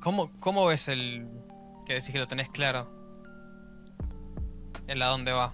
¿Cómo, cómo ves el que decís que lo tenés claro? El la dónde va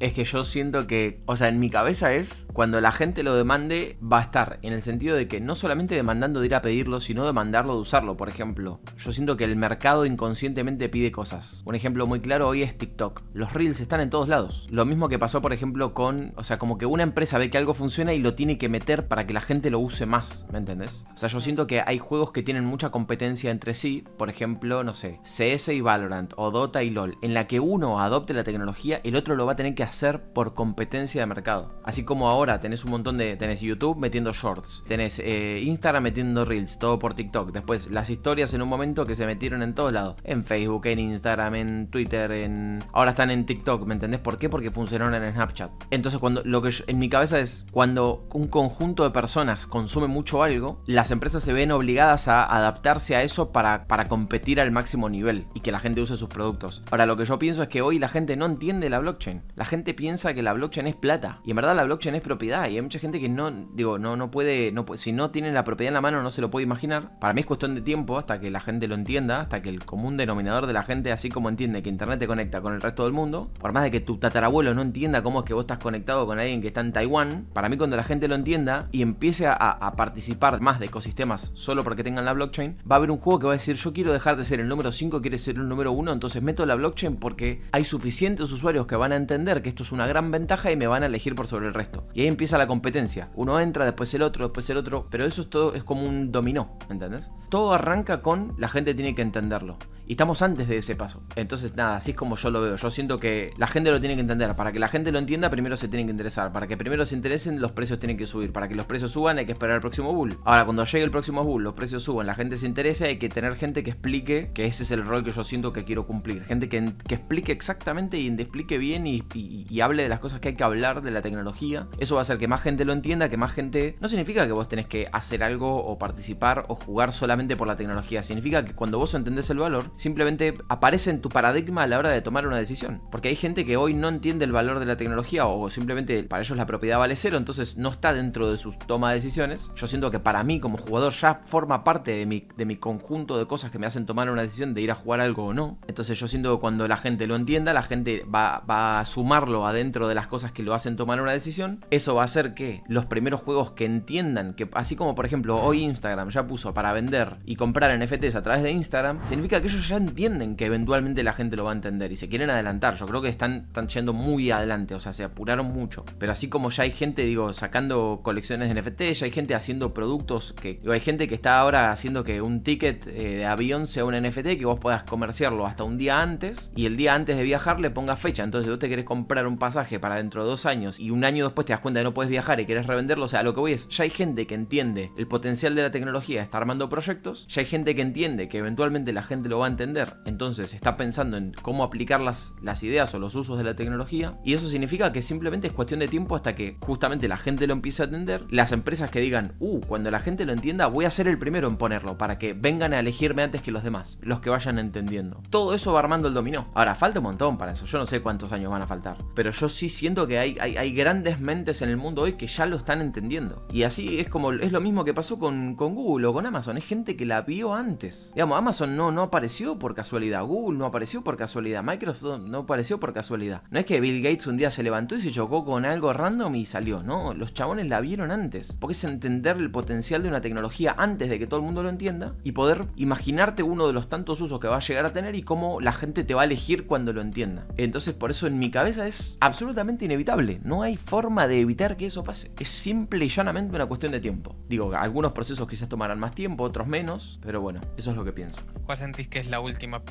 es que yo siento que, o sea, en mi cabeza es cuando la gente lo demande, va a estar. En el sentido de que no solamente demandando de ir a pedirlo, sino demandarlo de usarlo. Por ejemplo, yo siento que el mercado inconscientemente pide cosas. Un ejemplo muy claro hoy es TikTok. Los reels están en todos lados. Lo mismo que pasó, por ejemplo, con, o sea, como que una empresa ve que algo funciona y lo tiene que meter para que la gente lo use más. ¿Me entendés? O sea, yo siento que hay juegos que tienen mucha competencia entre sí. Por ejemplo, no sé, CS y Valorant, o Dota y LOL, en la que uno adopte la tecnología, el otro lo va a tener que hacer por competencia de mercado. Así como ahora tenés un montón de. tenés YouTube metiendo shorts, tenés eh, Instagram metiendo reels, todo por TikTok. Después las historias en un momento que se metieron en todos lados. En Facebook, en Instagram, en Twitter, en. Ahora están en TikTok, ¿me entendés por qué? Porque funcionaron en Snapchat. Entonces, cuando lo que en mi cabeza es cuando un conjunto de personas consume mucho algo, las empresas se ven obligadas a adaptarse a eso para, para competir al máximo nivel y que la gente use sus productos. Ahora, lo que yo pienso es que hoy la gente no entiende la blockchain. La piensa que la blockchain es plata. Y en verdad la blockchain es propiedad. Y hay mucha gente que no, digo, no, no puede, no, si no tiene la propiedad en la mano no se lo puede imaginar. Para mí es cuestión de tiempo hasta que la gente lo entienda, hasta que el común denominador de la gente, así como entiende que Internet te conecta con el resto del mundo, por más de que tu tatarabuelo no entienda cómo es que vos estás conectado con alguien que está en Taiwán, para mí cuando la gente lo entienda y empiece a, participar más de ecosistemas solo porque tengan la blockchain, va a haber un juego que va a decir yo quiero dejar de ser el número 5, quiere ser el número 1, entonces meto la blockchain porque hay suficientes usuarios que van a entender esto es una gran ventaja y me van a elegir por sobre el resto. Y ahí empieza la competencia. Uno entra, después el otro, después el otro. Pero eso es todo, es como un dominó, ¿entendés? Todo arranca con la gente tiene que entenderlo. Y estamos antes de ese paso. Entonces, nada, así es como yo lo veo. Yo siento que la gente lo tiene que entender. Para que la gente lo entienda, primero se tienen que interesar. Para que primero se interesen, los precios tienen que subir. Para que los precios suban, hay que esperar el próximo bull. Ahora, cuando llegue el próximo bull, los precios suban la gente se interese, hay que tener gente que explique que ese es el rol que yo siento que quiero cumplir. Gente que, explique exactamente y explique bien y hable de las cosas que hay que hablar de la tecnología. Eso va a hacer que más gente lo entienda, que más gente... No significa que vos tenés que hacer algo o participar o jugar solamente por la tecnología. Significa que cuando vos entendés el valor, simplemente aparece en tu paradigma a la hora de tomar una decisión. Porque hay gente que hoy no entiende el valor de la tecnología o simplemente para ellos la propiedad vale cero, entonces no está dentro de sus toma de decisiones. Yo siento que para mí como jugador ya forma parte de mi, de mi conjunto de cosas que me hacen tomar una decisión de ir a jugar algo o no. Entonces yo siento que cuando la gente lo entienda, la gente va, va a sumarlo adentro de las cosas que lo hacen tomar una decisión. Eso va a hacer que los primeros juegos que entiendan que así como por ejemplo hoy Instagram ya puso para vender y comprar NFTs a través de Instagram, significa que ellos ya entienden que eventualmente la gente lo va a entender y se quieren adelantar. Yo creo que están, yendo muy adelante, o sea, se apuraron mucho. Pero así como ya hay gente, digo, sacando colecciones de NFT, ya hay gente haciendo productos que. hay gente que está ahora haciendo que un ticket eh, de avión sea un NFT que vos puedas comerciarlo hasta un día antes y el día antes de viajar le pongas fecha. Entonces, vos te querés comprar un pasaje para dentro de dos años y un año después te das cuenta que no puedes viajar y querés revenderlo. O sea, lo que voy es, ya hay gente que entiende el potencial de la tecnología, está armando proyectos, ya hay gente que entiende que eventualmente la gente lo va a entender. Entonces está pensando en cómo aplicar las, ideas o los usos de la tecnología. Y eso significa que simplemente es cuestión de tiempo hasta que justamente la gente lo empiece a entender, Las empresas que digan, uh, cuando la gente lo entienda, voy a ser el primero en ponerlo para que vengan a elegirme antes que los demás, los que vayan entendiendo. Todo eso va armando el dominó. Ahora, falta un montón para eso. Yo no sé cuántos años van a faltar. Pero yo sí siento que hay, hay, grandes mentes en el mundo hoy que ya lo están entendiendo. Y así es como es lo mismo que pasó con, con Google o con Amazon. Es gente que la vio antes. Digamos, Amazon no, no apareció por casualidad Google, no apareció por casualidad Microsoft, no apareció por casualidad. No es que Bill Gates un día se levantó y se chocó con algo random y salió, no, los chabones la vieron antes. Porque es entender el potencial de una tecnología antes de que todo el mundo lo entienda y poder imaginarte uno de los tantos usos que va a llegar a tener y cómo la gente te va a elegir cuando lo entienda. Entonces por eso en mi cabeza es absolutamente inevitable, no hay forma de evitar que eso pase. Es simple y llanamente una cuestión de tiempo. Digo, algunos procesos quizás tomarán más tiempo, otros menos, pero bueno, eso es lo que pienso. ¿Cuál sentís que es la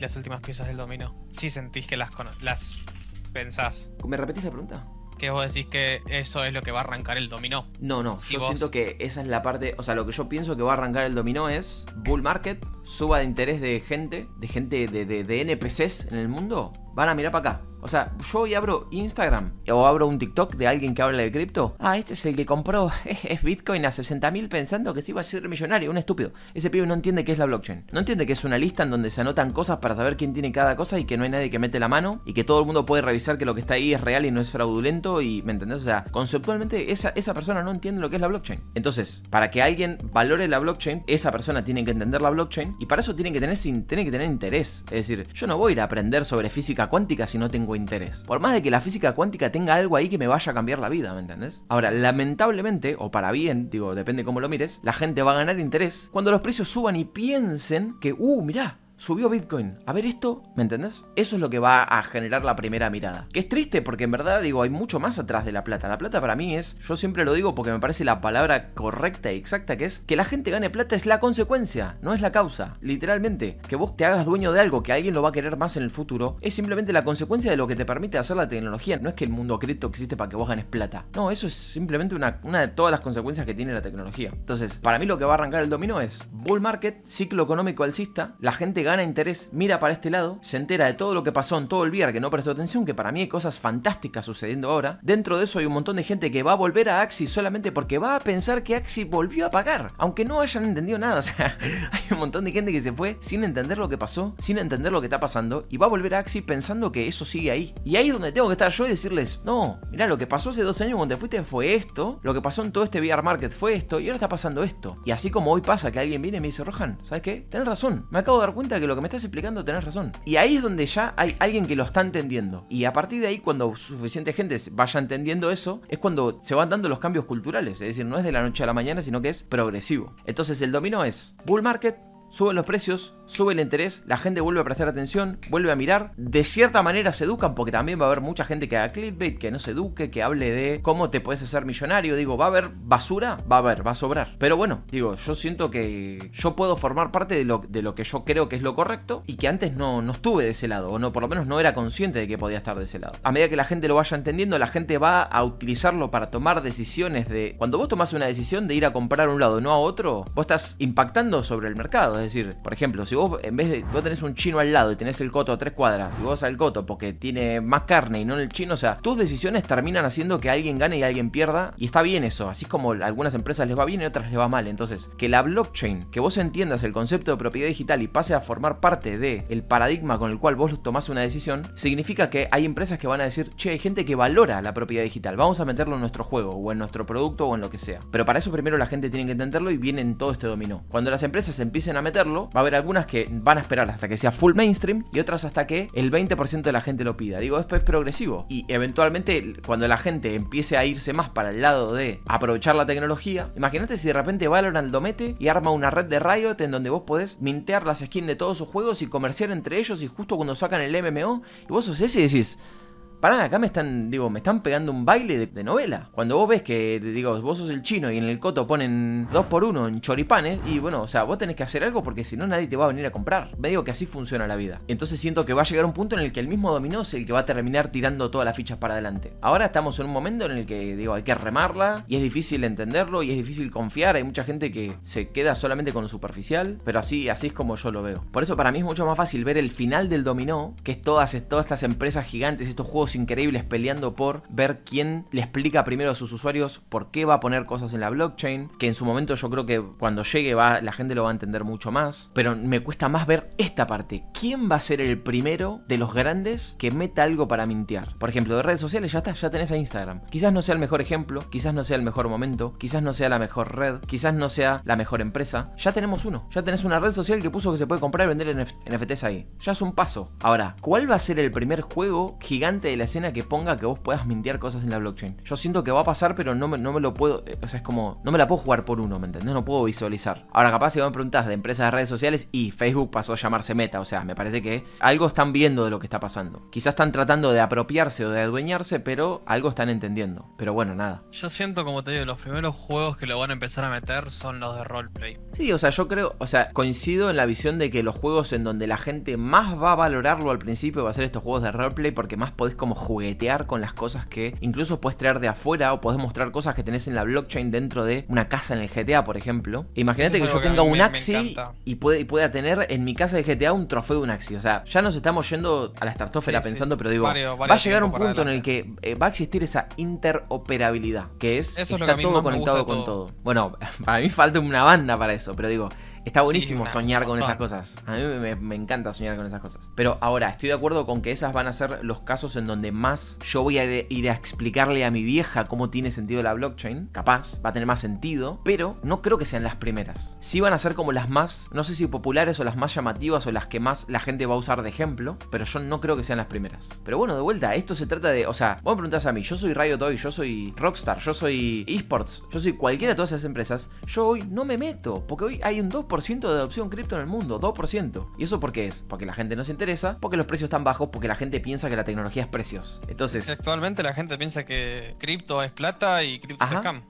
las últimas piezas del dominó. Si sentís que las, las pensás. ¿Me repetís la pregunta? Que vos decís que eso es lo que va a arrancar el dominó. No, no, yo siento que esa es la parte. O sea, lo que yo pienso que va a arrancar el dominó es bull market, suba de interés de gente, de gente de, de, de NPCs en el mundo. Van a mirar para acá o sea, yo hoy abro Instagram o abro un TikTok de alguien que habla de cripto. Ah, este es el que compró es Bitcoin a 60.000 pensando que se iba a ser millonario. Un estúpido. Ese pibe no entiende qué es la blockchain. No entiende que es una lista en donde se anotan cosas para saber quién tiene cada cosa y que no hay nadie que mete la mano y que todo el mundo puede revisar que lo que está ahí es real y no es fraudulento. Y, ¿me entendés? O sea, conceptualmente esa, esa persona no entiende lo que es la blockchain. Entonces, para que alguien valore la blockchain, esa persona tiene que entender la blockchain y para eso tiene que tener, tiene que tener interés. Es decir, yo no voy a ir a aprender sobre física cuántica si no tengo interés. Por más de que la física cuántica tenga algo ahí que me vaya a cambiar la vida, ¿me entendés? Ahora, lamentablemente, o para bien, digo, depende cómo lo mires, la gente va a ganar interés cuando los precios suban y piensen que, uh, mirá, subió Bitcoin. A ver esto, ¿me entendés? Eso es lo que va a generar la primera mirada. Que es triste porque en verdad digo, hay mucho más atrás de la plata. La plata para mí es, yo siempre lo digo porque me parece la palabra correcta y exacta que es, que la gente gane plata es la consecuencia, no es la causa. Literalmente, que vos te hagas dueño de algo que alguien lo va a querer más en el futuro, es simplemente la consecuencia de lo que te permite hacer la tecnología. No es que el mundo cripto existe para que vos ganes plata. No, eso es simplemente una, una de todas las consecuencias que tiene la tecnología. Entonces, para mí lo que va a arrancar el dominó es bull market, ciclo económico alcista, la gente gana interés, mira para este lado, se entera de todo lo que pasó en todo el VR que no prestó atención, que para mí hay cosas fantásticas sucediendo ahora. Dentro de eso hay un montón de gente que va a volver a Axi solamente porque va a pensar que Axi volvió a pagar, aunque no hayan entendido nada. O sea, hay un montón de gente que se fue sin entender lo que pasó, sin entender lo que está pasando, y va a volver a Axi pensando que eso sigue ahí. Y ahí es donde tengo que estar yo y decirles, no, mira lo que pasó hace dos años cuando te fuiste fue esto, lo que pasó en todo este VR Market fue esto, y ahora está pasando esto. Y así como hoy pasa que alguien viene y me dice, Rohan, ¿sabes qué? Tenés razón, me acabo de dar cuenta que lo que me estás explicando tenés razón. Y ahí es donde ya hay alguien que lo está entendiendo. Y a partir de ahí, cuando suficiente gente vaya entendiendo eso, es cuando se van dando los cambios culturales. Es decir, no es de la noche a la mañana, sino que es progresivo. Entonces el dominó es bull market, suben los precios, sube el interés, la gente vuelve a prestar atención, vuelve a mirar, de cierta manera se educan porque también va a haber mucha gente que haga clickbait, que no se eduque, que hable de cómo te puedes hacer millonario, digo, va a haber basura, va a haber, va a sobrar. Pero bueno, digo, yo siento que yo puedo formar parte de lo, de lo que yo creo que es lo correcto y que antes no, no estuve de ese lado, o no, por lo menos no era consciente de que podía estar de ese lado. A medida que la gente lo vaya entendiendo, la gente va a utilizarlo para tomar decisiones de... Cuando vos tomás una decisión de ir a comprar a un lado, no a otro, vos estás impactando sobre el mercado es decir, por ejemplo, si vos en vez de vos tenés un chino al lado y tenés el coto a tres cuadras y vos al coto porque tiene más carne y no el chino, o sea, tus decisiones terminan haciendo que alguien gane y alguien pierda. Y está bien eso. Así como a algunas empresas les va bien y otras les va mal. Entonces, que la blockchain, que vos entiendas el concepto de propiedad digital y pase a formar parte del el paradigma con el cual vos tomás una decisión, significa que hay empresas que van a decir, che, hay gente que valora la propiedad digital, vamos a meterlo en nuestro juego o en nuestro producto o en lo que sea. Pero para eso primero la gente tiene que entenderlo y viene en todo este dominó. Cuando las empresas empiecen a meterlo, va a haber algunas que van a esperar hasta que sea full mainstream y otras hasta que el 20% de la gente lo pida. Digo, esto es progresivo. Y eventualmente, cuando la gente empiece a irse más para el lado de aprovechar la tecnología, imagínate si de repente Valorant lo mete y arma una red de Riot en donde vos podés mintear las skins de todos sus juegos y comerciar entre ellos y justo cuando sacan el MMO, y vos sos ese y decís pará, acá me están, digo, me están pegando un baile de, novela. Cuando vos ves que, digo, vos sos el chino y en el coto ponen dos por uno en choripanes, y bueno, o sea, vos tenés que hacer algo porque si no nadie te va a venir a comprar. Me digo que así funciona la vida. Entonces siento que va a llegar un punto en el que el mismo dominó es el que va a terminar tirando todas las fichas para adelante. Ahora estamos en un momento en el que, digo, hay que remarla y es difícil entenderlo y es difícil confiar. Hay mucha gente que se queda solamente con lo superficial, pero así, así es como yo lo veo. Por eso para mí es mucho más fácil ver el final del dominó, que es todas, todas estas empresas gigantes, estos juegos increíbles peleando por ver quién le explica primero a sus usuarios por qué va a poner cosas en la blockchain, que en su momento yo creo que cuando llegue va, la gente lo va a entender mucho más, pero me cuesta más ver esta parte. ¿Quién va a ser el primero de los grandes que meta algo para mintear? Por ejemplo, de redes sociales ya está, ya tenés a Instagram. Quizás no sea el mejor ejemplo, quizás no sea el mejor momento, quizás no sea la mejor red, quizás no sea la mejor empresa. Ya tenemos uno, ya tenés una red social que puso que se puede comprar y vender NFTs ahí. Ya es un paso. Ahora, ¿cuál va a ser el primer juego gigante de la escena que ponga que vos puedas mintiar cosas en la blockchain. Yo siento que va a pasar, pero no me, no me lo puedo. Eh, o sea, es como. No me la puedo jugar por uno, ¿me entendés? No puedo visualizar. Ahora, capaz si me preguntas de empresas de redes sociales y Facebook pasó a llamarse Meta. O sea, me parece que algo están viendo de lo que está pasando. Quizás están tratando de apropiarse o de adueñarse, pero algo están entendiendo. Pero bueno, nada. Yo siento, como te digo, los primeros juegos que lo van a empezar a meter son los de roleplay. Sí, o sea, yo creo. O sea, coincido en la visión de que los juegos en donde la gente más va a valorarlo al principio va a ser estos juegos de roleplay porque más podés como juguetear con las cosas que incluso puedes traer de afuera o podés mostrar cosas que tenés en la blockchain dentro de una casa en el GTA, por ejemplo. Imagínate que yo tenga un Axi y, pueda tener en mi casa de GTA un trofeo de un Axi. O sea, ya nos estamos yendo a la estratosfera pensando, pero digo, va a llegar un punto en el que eh, va a existir esa interoperabilidad, que es, estar todo conectado con todo. Bueno, para mí falta una banda para eso, pero digo, Está buenísimo soñar con esas cosas. A mí me, encanta soñar con esas cosas. Pero ahora, estoy de acuerdo con que esas van a ser los casos en donde más yo voy a ir a explicarle a mi vieja cómo tiene sentido la blockchain. Capaz, va a tener más sentido. Pero no creo que sean las primeras. Sí van a ser como las más, no sé si populares o las más llamativas o las que más la gente va a usar de ejemplo. Pero yo no creo que sean las primeras. Pero bueno, de vuelta, esto se trata de, o sea, vos me preguntás a mí, yo soy Radio Toy, yo soy Rockstar, yo soy esports, yo soy cualquiera de todas esas empresas. Yo hoy no me meto, porque hoy hay un 2% de adopción cripto en el mundo, 2%. ¿Y eso por qué es? Porque la gente no se interesa, porque los precios están bajos, porque la gente piensa que la tecnología es precios. Entonces... Actualmente la gente piensa que cripto es plata y cripto es scam.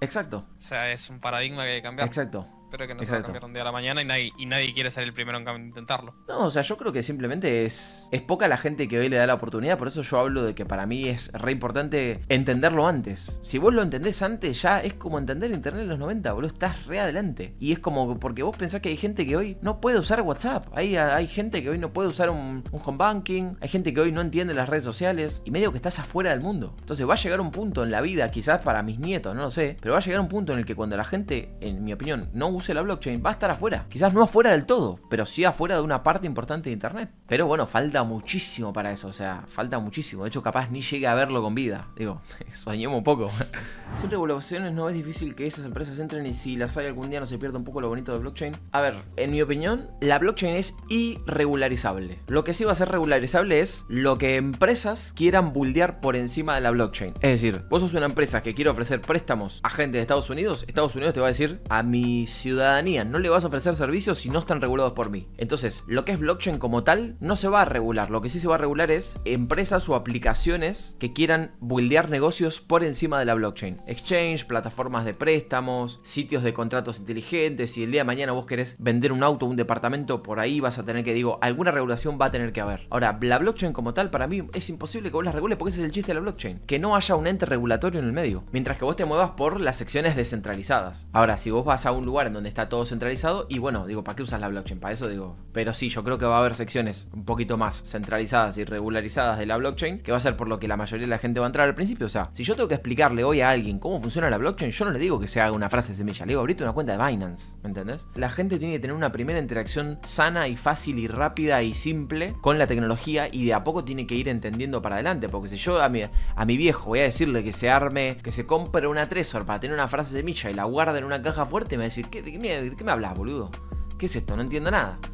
Exacto. O sea, es un paradigma que hay que cambiar. Exacto. Espero que no se va a cambiar un día a la mañana y nadie, quiere ser el primero en intentarlo. No, o sea, yo creo que simplemente es, es poca la gente que hoy le da la oportunidad. Por eso yo hablo de que para mí es re importante entenderlo antes. Si vos lo entendés antes, ya es como entender Internet en los 90, boludo. Estás re adelante. Y es como porque vos pensás que hay gente que hoy no puede usar WhatsApp. Hay, hay gente que hoy no puede usar un, un home banking. Hay gente que hoy no entiende las redes sociales. Y medio que estás afuera del mundo. Entonces va a llegar un punto en la vida, quizás para mis nietos, no lo sé. Pero va a llegar un punto en el que cuando la gente, en mi opinión, no la blockchain va a estar afuera. Quizás no afuera del todo, pero sí afuera de una parte importante de Internet. Pero bueno, falta muchísimo para eso, o sea, falta muchísimo. De hecho, capaz ni llegue a verlo con vida. Digo, soñemos un poco. Sin regulaciones no es difícil que esas empresas entren y si las hay algún día no se pierda un poco lo bonito de blockchain. A ver, en mi opinión, la blockchain es irregularizable. Lo que sí va a ser regularizable es lo que empresas quieran buldear por encima de la blockchain. Es decir, vos sos una empresa que quiere ofrecer préstamos a gente de Estados Unidos, Estados Unidos te va a decir, a mi ciudad no le vas a ofrecer servicios si no están regulados por mí. Entonces, lo que es blockchain como tal no se va a regular. Lo que sí se va a regular es empresas o aplicaciones que quieran buildear negocios por encima de la blockchain. Exchange, plataformas de préstamos, sitios de contratos inteligentes. y el día de mañana vos querés vender un auto o un departamento, por ahí vas a tener que, digo, alguna regulación va a tener que haber. Ahora, la blockchain como tal, para mí es imposible que vos la regule porque ese es el chiste de la blockchain. Que no haya un ente regulatorio en el medio. Mientras que vos te muevas por las secciones descentralizadas. Ahora, si vos vas a un lugar en donde donde está todo centralizado. Y bueno, digo, ¿para qué usas la blockchain? Para eso digo. Pero sí, yo creo que va a haber secciones un poquito más centralizadas y regularizadas de la blockchain, que va a ser por lo que la mayoría de la gente va a entrar al principio. O sea, si yo tengo que explicarle hoy a alguien cómo funciona la blockchain, yo no le digo que se haga una frase semilla, le digo, abrite una cuenta de Binance, ¿me entendés? La gente tiene que tener una primera interacción sana y fácil y rápida y simple con la tecnología y de a poco tiene que ir entendiendo para adelante, porque si yo a mi, a mi viejo voy a decirle que se arme, que se compre una Trezor para tener una frase semilla y la guarda en una caja fuerte, me va a decir, ¿qué, ¿Qué me, hablas, boludo? ¿Qué es esto? No entiendo nada.